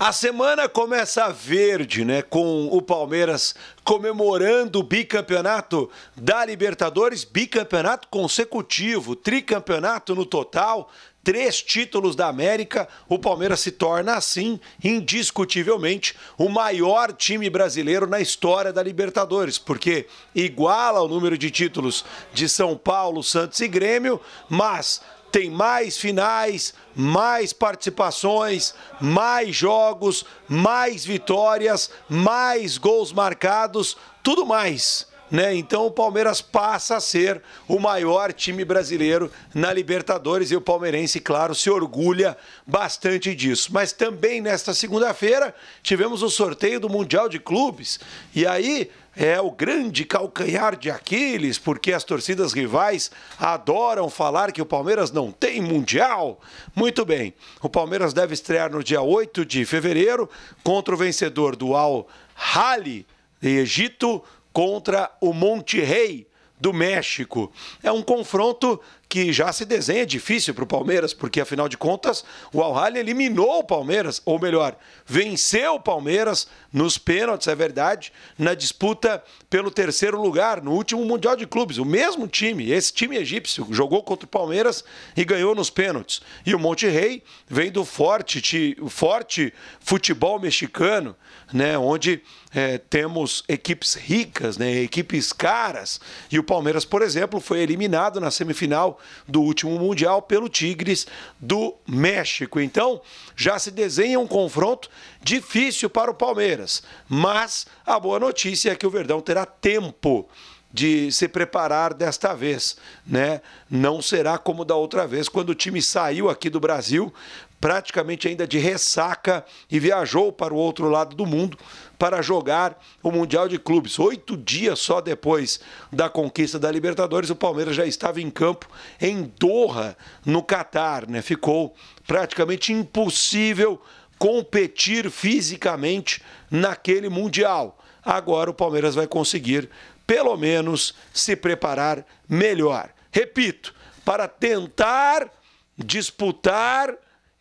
A semana começa verde, né? Com o Palmeiras comemorando o bicampeonato da Libertadores, bicampeonato consecutivo, tricampeonato no total, três títulos da América, o Palmeiras se torna assim, indiscutivelmente, o maior time brasileiro na história da Libertadores, porque iguala o número de títulos de São Paulo, Santos e Grêmio, mas tem mais finais, mais participações, mais jogos, mais vitórias, mais gols marcados, tudo mais né? Então o Palmeiras passa a ser o maior time brasileiro na Libertadores e o palmeirense, claro, se orgulha bastante disso. Mas também nesta segunda-feira tivemos o sorteio do Mundial de Clubes e aí é o grande calcanhar de Aquiles, porque as torcidas rivais adoram falar que o Palmeiras não tem Mundial. Muito bem, o Palmeiras deve estrear no dia 8 de fevereiro contra o vencedor do Al Hali, Egito, contra o Monterrey do México. É um confronto que já se desenha difícil para o Palmeiras, porque afinal de contas o Al eliminou o Palmeiras, ou melhor, venceu o Palmeiras nos pênaltis, é verdade, na disputa pelo terceiro lugar no último Mundial de Clubes. O mesmo time, esse time egípcio, jogou contra o Palmeiras e ganhou nos pênaltis. E o Monte Rei vem do forte, forte futebol mexicano, né, onde é, temos equipes ricas, né, equipes caras. E o Palmeiras, por exemplo, foi eliminado na semifinal do último Mundial pelo Tigres do México. Então, já se desenha um confronto difícil para o Palmeiras, mas a boa notícia é que o Verdão terá tempo de se preparar desta vez, né? Não será como da outra vez, quando o time saiu aqui do Brasil, praticamente ainda de ressaca e viajou para o outro lado do mundo para jogar o Mundial de Clubes. Oito dias só depois da conquista da Libertadores, o Palmeiras já estava em campo em Doha, no Catar, né? Ficou praticamente impossível competir fisicamente naquele Mundial. Agora o Palmeiras vai conseguir pelo menos se preparar melhor. Repito, para tentar disputar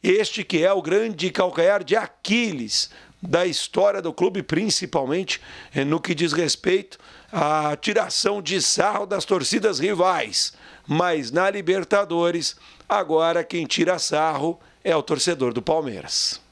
este que é o grande calcanhar de Aquiles da história do clube, principalmente eh, no que diz respeito à tiração de sarro das torcidas rivais. Mas na Libertadores, agora quem tira sarro é o torcedor do Palmeiras.